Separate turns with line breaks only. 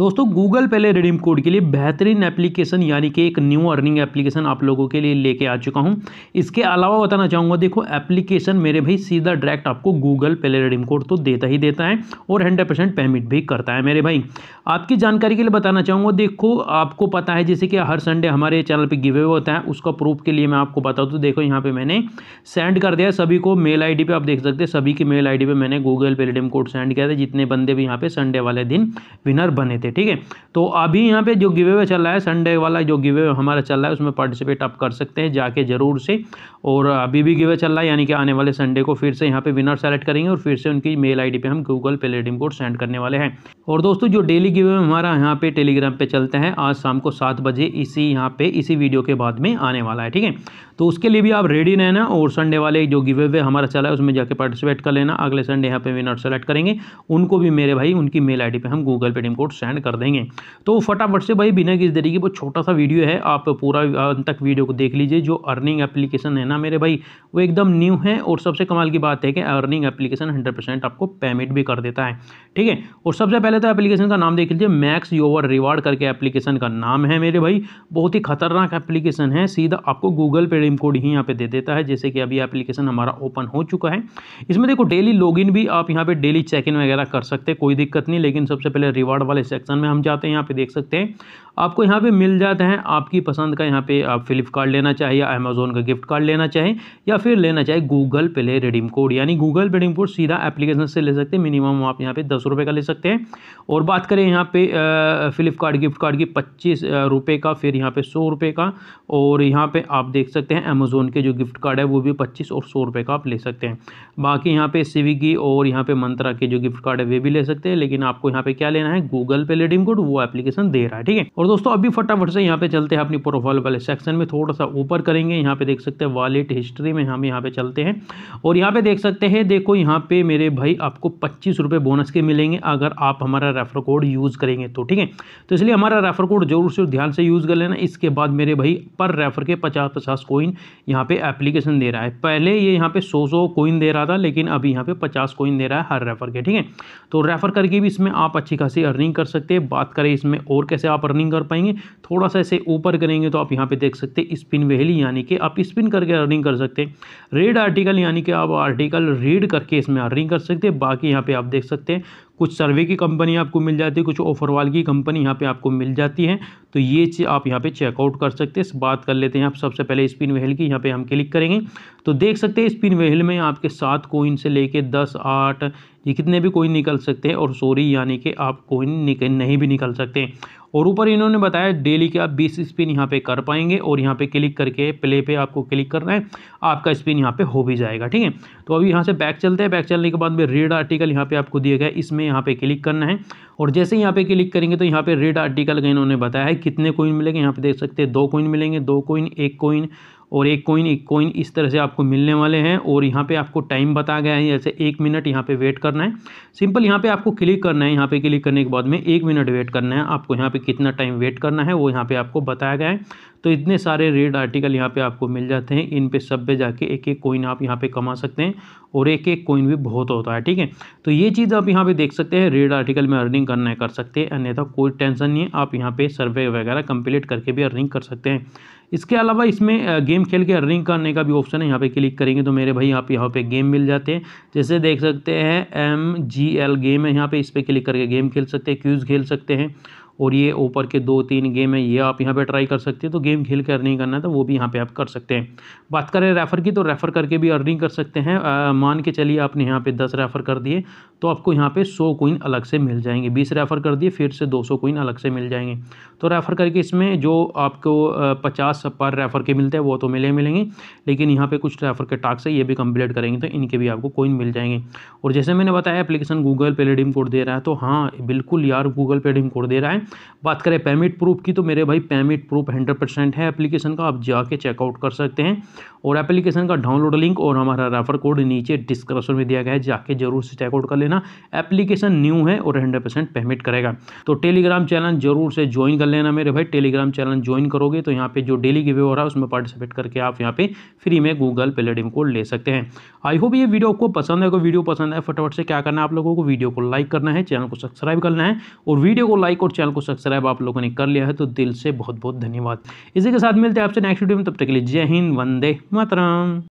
दोस्तों गूगल पहले redeem code के लिए बेहतरीन एप्लीकेशन यानी कि एक न्यू अर्निंग एप्लीकेशन आप लोगों के लिए लेके आ चुका हूँ इसके अलावा बताना चाहूँगा देखो एप्लीकेशन मेरे भाई सीधा डायरेक्ट आपको गूगल पहले रिडीम कोड तो देता ही देता है और हंड्रेड पेमेंट भी करता है मेरे भाई आपकी जानकारी के लिए बताना चाहूँगा देखो आपको पता है जैसे कि हर संडे हमारे चैनल पर गिवे होता है उसका प्रूफ के लिए मैं आपको बताऊँ तो देखो यहाँ पर मैंने सेंड कर दिया सभी को मेल आई डी आप देख सकते हैं सभी की मेल आई डी मैंने Google Pay redeem code send किया था जितने बंदे भी यहाँ पे संडे वाले दिन विनर बने थे के ठीक है तो अभी यहाँ पे जो गिवे वे चल रहा है संडे वाला जो गिवे वे हमारा चल रहा है उसमें पार्टिसिपेट आप कर सकते हैं जाके ज़रूर से और अभी भी गिवे चल रहा है यानी कि आने वाले संडे को फिर से यहाँ पे विनर सेलेक्ट करेंगे और फिर से उनकी मेल आईडी पे हम गूगल पे रेडीम कोड सेंड करने वाले हैं और दोस्तों जो डेली गिवे वे हमारा यहाँ पे टेलीग्राम पर चलते हैं आज शाम को सात बजे इसी यहाँ पे इसी वीडियो के बाद में आने वाला है ठीक है तो उसके लिए भी आप रेडी रहना और संडे वाले जो गिवे वे हमारा चला है उसमें जाके पार्टिसिपेट कर लेना अगले संडे यहाँ पे विनर सेलेक्ट करेंगे उनको भी मेरे भाई उनकी मेल आईडी पे हम गूगल पे टीम कोड सेंड कर देंगे तो फटाफट से भाई बिना किस तरीके वो छोटा सा वीडियो है आप पूरा अंत तक वीडियो को देख लीजिए जो अर्निंग एप्लीकेशन है ना मेरे भाई वो एकदम न्यू है और सबसे कमाल की बात है कि अर्निंग एप्लीकेशन हंड्रेड आपको पेमेंट भी कर देता है ठीक है और सबसे पहले तो एप्लीकेशन का नाम देख लीजिए मैक्स योवर रिवार्ड करके एप्लीकेशन का नाम है मेरे भाई बहुत ही खतरनाक एप्लीकेशन है सीधा आपको गूगल पे क्लेम कोड ही यहाँ पे दे देता है जैसे कि अभी एप्लीकेशन हमारा ओपन हो चुका है इसमें देखो डेली लॉगिन भी आप यहाँ पे डेली चेक इन वगैरह कर सकते हैं कोई दिक्कत नहीं लेकिन सबसे पहले रिवार्ड वाले सेक्शन में हम जाते हैं यहाँ पे देख सकते हैं आपको यहाँ पे मिल जाता है आपकी पसंद का यहाँ पे आप फ्लिपकार्ट लेना चाहे या अमेजोन का गिफ्ट कार्ड लेना चाहे या फिर लेना चाहे गूगल पे ले रिडीम कोड यानी गूगल पे रिडीम कोड सीधा एप्लीकेशन से ले सकते हैं मिनिमम आप यहाँ पे दस रुपये का ले सकते हैं और बात करें यहाँ पे फ्लिपकार्ट गिफ्ट कार्ड की पच्चीस रुपये का फिर यहाँ पे सौ रुपये का और यहाँ पे आप देख सकते हैं हैं अमेज़ोन के जो गिफ्ट कार्ड है वो भी पच्चीस और सौ रुपये का आप ले सकते हैं बाकी यहाँ पे स्विगी और यहाँ पे मंत्रा के जो गिफ्ट कार्ड है वे भी ले सकते हैं लेकिन आपको यहाँ पे क्या लेना है गूगल पे रिडीम कोड वो एप्लीकेशन दे रहा है ठीक है और दोस्तों अभी फटाफट से यहाँ पे चलते हैं अपनी प्रोफाइल वाले सेक्शन में थोड़ा सा ऊपर करेंगे यहाँ पे देख सकते हैं वॉलेट हिस्ट्री में हम यहाँ पे चलते हैं और यहाँ पे देख सकते हैं देखो यहाँ पे मेरे भाई आपको पच्चीस बोनस के मिलेंगे अगर आप हमारा रेफर कोड यूज़ करेंगे तो ठीक है तो इसलिए हमारा रेफर कोड जरूर से ध्यान से यूज़ कर लेना इसके बाद मेरे भाई पर रेफर के पचास पचास कोई कॉइन यहाँ पे एप्लीकेशन दे रहा है पहले ये यहाँ पे 100 सौ कोइन दे रहा था लेकिन अभी यहाँ पे 50 कोइन दे रहा है हर रेफ़र के ठीक है तो रेफ़र करके भी इसमें आप अच्छी खासी अर्निंग कर सकते हैं बात करें इसमें और कैसे आप अर्निंग कर पाएंगे थोड़ा सा ऐसे ऊपर करेंगे तो आप यहाँ पर देख सकते हैं स्पिन वेहली यानी कि आप स्पिन करके अर्निंग कर सकते हैं रीड आर्टिकल यानी कि आप आर्टिकल रीड करके इसमें अर्निंग कर सकते हैं बाकी यहाँ पर आप देख सकते हैं कुछ सर्वे की कंपनी आपको मिल जाती है कुछ वाल की कंपनी यहाँ पे आपको मिल जाती है तो ये चीज़ आप यहाँ पे चेकआउट कर सकते हैं बात कर लेते हैं आप सबसे पहले स्पिन वहल की यहाँ पे हम क्लिक करेंगे तो देख सकते हैं स्पिन वहल में आपके सात कोइन से लेके दस आठ ये कितने भी कोइन निकल सकते हैं और सोरी यानी कि आप कोइन नहीं भी निकल सकते और ऊपर इन्होंने बताया डेली के आप बीस स्पिन यहाँ पे कर पाएंगे और यहाँ पे क्लिक करके प्ले पे आपको क्लिक करना है आपका स्पिन यहाँ पे हो भी जाएगा ठीक है तो अभी यहाँ से बैक चलते हैं बैक चलने के बाद में रेड आर्टिकल यहाँ पे आपको दिया गया इसमें यहाँ पे क्लिक करना है और जैसे यहाँ पे क्लिक करेंगे तो यहाँ पे रेड आर्टिकल का इन्होंने बताया है कितने कोइन मिलेंगे यहाँ पे देख सकते हैं दो कोइन मिलेंगे दो कोइन एक कोइन और एक कोइन एक कोइन इस तरह से आपको मिलने वाले हैं और यहाँ पे आपको टाइम बताया गया है जैसे एक मिनट यहाँ पे वेट करना है सिंपल यहाँ पे आपको क्लिक करना है यहाँ पे क्लिक करने के बाद में एक मिनट वेट करना है आपको यहाँ पे कितना टाइम वेट करना है वो यहाँ पे आपको बताया गया है तो इतने सारे रेड आर्टिकल यहाँ पे आपको मिल जाते हैं इन पे सब पे जाके एक एक कोइन आप यहाँ पे कमा सकते हैं और एक एक कोइन भी बहुत होता है ठीक है तो ये चीज़ आप यहाँ पे देख सकते हैं रेड आर्टिकल में अर्निंग करना है कर सकते हैं अन्यथा कोई टेंशन नहीं है आप यहाँ पे सर्वे वगैरह कंप्लीट करके भी अर्निंग कर सकते हैं इसके अलावा इसमें गेम खेल के अर्निंग करने का भी ऑप्शन है यहाँ पे क्लिक करेंगे तो मेरे भाई यहाँ पे यहाँ पे गेम मिल जाते हैं जैसे देख सकते हैं एम जी एल गेम है यहाँ पे इस पर क्लिक करके गेम खेल सकते हैं क्यूज़ खेल सकते हैं और ये ऊपर के दो तीन गेम है ये आप यहाँ पे ट्राई कर सकते हैं तो गेम खेल के अर्निंग करना है तो वो भी यहाँ पे आप कर सकते हैं बात करें रेफ़र की तो रेफ़र करके भी अर्निंग कर सकते हैं आ, मान के चलिए आपने यहाँ पे दस रेफ़र कर दिए तो आपको यहाँ पे सौ कोइन अलग से मिल जाएंगे बीस रेफ़र कर दिए फिर से दो सौ अलग से मिल जाएंगे तो रेफ़र करके इसमें जो आपको पचास पर रेफ़र के मिलते हैं वो तो मिले मिलेंगे लेकिन यहाँ पर कुछ रेफ़र के टास्क है ये भी कम्प्लीट करेंगे तो इनके भी आपको कोइन मिल जाएंगे और जैसे मैंने बताया application Google Pay redeem code दे रहा है तो हाँ बिल्कुल यार गूगल पे रिडीम कोड दे रहा है बात करें पेमिट प्रूफ की तो मेरे भाई पेमिट प्रूफ हंड्रेड परसेंट है एप्लीकेशन का आप जाके चेकआउट कर सकते हैं और एप्लीकेशन का डाउनलोड लिंक और हमारा रेफर कोड नीचे डिस्क्रिप्शन में दिया गया है जाके जरूर से चेकआउट कर लेना एप्लीकेशन न्यू है और हंड्रेड परसेंट पेमेंट करेगा तो टेलीग्राम चैनल जरूर से ज्वाइन कर लेना मेरे भाई टेलीग्राम चैनल ज्वाइन करोगे तो यहाँ पर जो डेली गिवे हो रहा है उसमें पार्टिसिपेट करके आप यहाँ पर फ्री में गूगल पे पेलेडिम कोड ले सकते हैं आई होप ये वीडियो आपको पसंद है अगर वीडियो पसंद है फटाफट से क्या करना है आप लोगों को वीडियो को लाइक करना है चैनल को सब्सक्राइब करना है और वीडियो को लाइक और चैनल चैनल को सब्सक्राइब आप लोगों ने कर लिया है तो दिल से बहुत बहुत धन्यवाद इसी के साथ मिलते हैं आपसे नेक्स्ट वीडियो में तब तक के लिए जय हिंद वंदे मातरम